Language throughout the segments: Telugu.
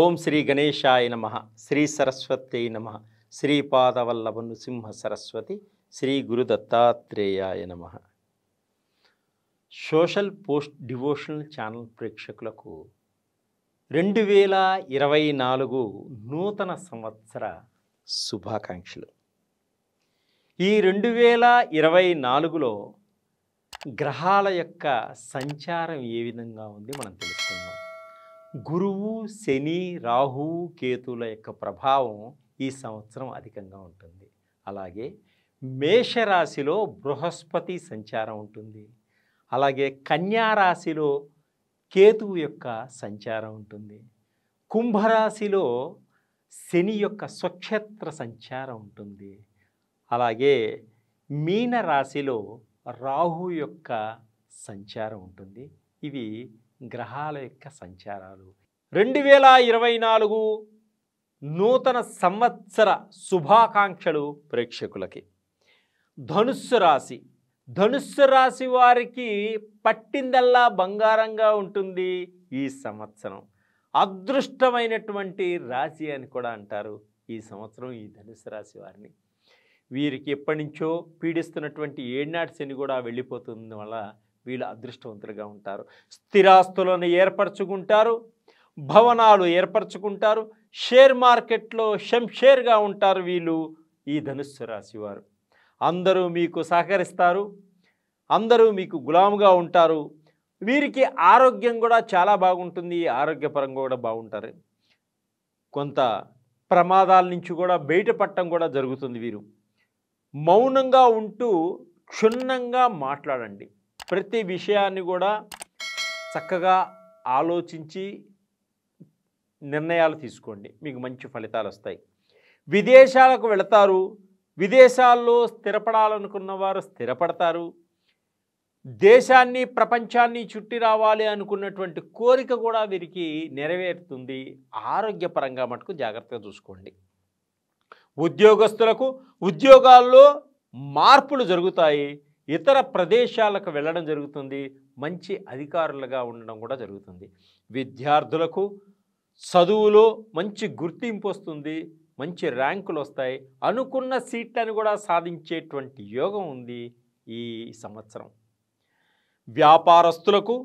ఓం శ్రీ గణేశాయ నమ శ్రీ సరస్వతి నమ శ్రీపాదవల్లభ సింహ సరస్వతి శ్రీ గురు దత్తాత్రేయాయ నమ సోషల్ పోస్ట్ డివోషనల్ ఛానల్ ప్రేక్షకులకు రెండు వేల ఇరవై నాలుగు నూతన సంవత్సర శుభాకాంక్షలు ఈ రెండు వేల ఇరవై నాలుగులో గ్రహాల యొక్క సంచారం ఏ విధంగా ఉంది మనం తెలుసుకుందాం గురువు శని రాహు కేతుల యొక్క ప్రభావం ఈ సంవత్సరం అధికంగా ఉంటుంది అలాగే మేషరాశిలో బృహస్పతి సంచారం ఉంటుంది అలాగే కన్యారాశిలో కేతువు యొక్క సంచారం ఉంటుంది కుంభరాశిలో శని యొక్క స్వక్షేత్ర సంచారం ఉంటుంది అలాగే మీనరాశిలో రాహు యొక్క సంచారం ఉంటుంది ఇవి గ్రహాల యొక్క సంచారాలు రెండు వేల ఇరవై నాలుగు నూతన సంవత్సర శుభాకాంక్షలు ప్రేక్షకులకి ధనుస్సు రాశి ధనుస్సు రాశి వారికి పట్టిందల్లా బంగారంగా ఉంటుంది ఈ సంవత్సరం అదృష్టమైనటువంటి రాశి అని కూడా అంటారు ఈ సంవత్సరం ఈ ధనుస్సు రాశి వారిని వీరికి ఎప్పటి నుంచో పీడిస్తున్నటువంటి ఏడునాటి శని కూడా వెళ్ళిపోతుంది వల్ల వీళ్ళు అదృష్టవంతులుగా ఉంటారు స్థిరాస్తులను ఏర్పరచుకుంటారు భవనాలు ఏర్పరచుకుంటారు షేర్ మార్కెట్లో షంషేర్గా ఉంటారు వీళ్ళు ఈ ధనుస్సు రాశివారు అందరూ మీకు సహకరిస్తారు అందరూ మీకు గులాముగా ఉంటారు వీరికి ఆరోగ్యం కూడా చాలా బాగుంటుంది ఆరోగ్యపరంగా కూడా బాగుంటారు కొంత ప్రమాదాల నుంచి కూడా బయటపడటం కూడా జరుగుతుంది వీరు మౌనంగా ఉంటూ క్షుణ్ణంగా మాట్లాడండి ప్రతి విషయాన్ని కూడా చక్కగా ఆలోచించి నిర్ణయాలు తీసుకోండి మీకు మంచి ఫలితాలు వస్తాయి విదేశాలకు వెళతారు విదేశాల్లో స్థిరపడాలనుకున్న వారు స్థిరపడతారు దేశాన్ని ప్రపంచాన్ని చుట్టి రావాలి అనుకున్నటువంటి కోరిక కూడా వీరికి నెరవేరుతుంది ఆరోగ్యపరంగా మటుకు జాగ్రత్తగా చూసుకోండి ఉద్యోగస్తులకు ఉద్యోగాల్లో మార్పులు జరుగుతాయి ఇతర ప్రదేశాలకు వెళ్ళడం జరుగుతుంది మంచి అధికారులుగా ఉండడం కూడా జరుగుతుంది విద్యార్థులకు చదువులో మంచి గుర్తింపు వస్తుంది మంచి ర్యాంకులు వస్తాయి అనుకున్న సీట్లను కూడా సాధించేటువంటి యోగం ఉంది ఈ సంవత్సరం వ్యాపారస్తులకు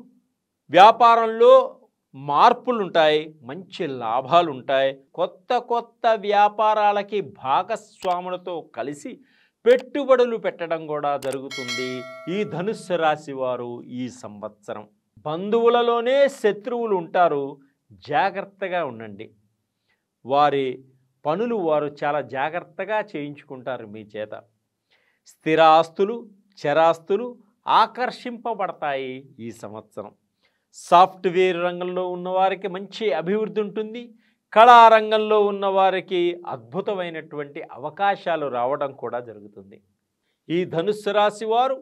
వ్యాపారంలో మార్పులు ఉంటాయి మంచి లాభాలు ఉంటాయి కొత్త కొత్త వ్యాపారాలకి భాగస్వాములతో కలిసి పెట్టుబడులు పెట్టడం కూడా జరుగుతుంది ఈ ధనుస్సు రాశి వారు ఈ సంవత్సరం బంధువులలోనే శత్రువులు ఉంటారు జాగ్రత్తగా ఉండండి వారి పనులు వారు చాలా జాగ్రత్తగా చేయించుకుంటారు మీ చేత స్థిరాస్తులు చరాస్తులు ఆకర్షింపబడతాయి ఈ సంవత్సరం సాఫ్ట్వేర్ రంగంలో ఉన్నవారికి మంచి అభివృద్ధి ఉంటుంది కళారంగంలో ఉన్న వారికి అద్భుతమైనటువంటి అవకాశాలు రావడం కూడా జరుగుతుంది ఈ ధనుస్సు రాశి వారు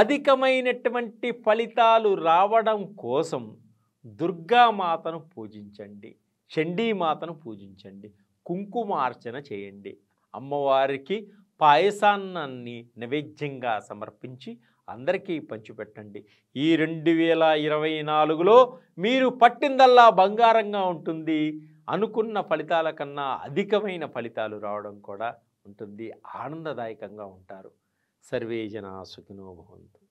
అధికమైనటువంటి ఫలితాలు రావడం కోసం దుర్గామాతను పూజించండి చండీమాతను పూజించండి కుంకుమార్చన చేయండి అమ్మవారికి పాయసాన్నాన్ని నైవేద్యంగా సమర్పించి అందరికీ పంచిపెట్టండి ఈ రెండు వేల ఇరవై నాలుగులో మీరు పట్టిందల్లా బంగారంగా ఉంటుంది అనుకున్న ఫలితాల కన్నా అధికమైన ఫలితాలు రావడం కూడా ఉంటుంది ఆనందదాయకంగా ఉంటారు సర్వే జనా భవంతు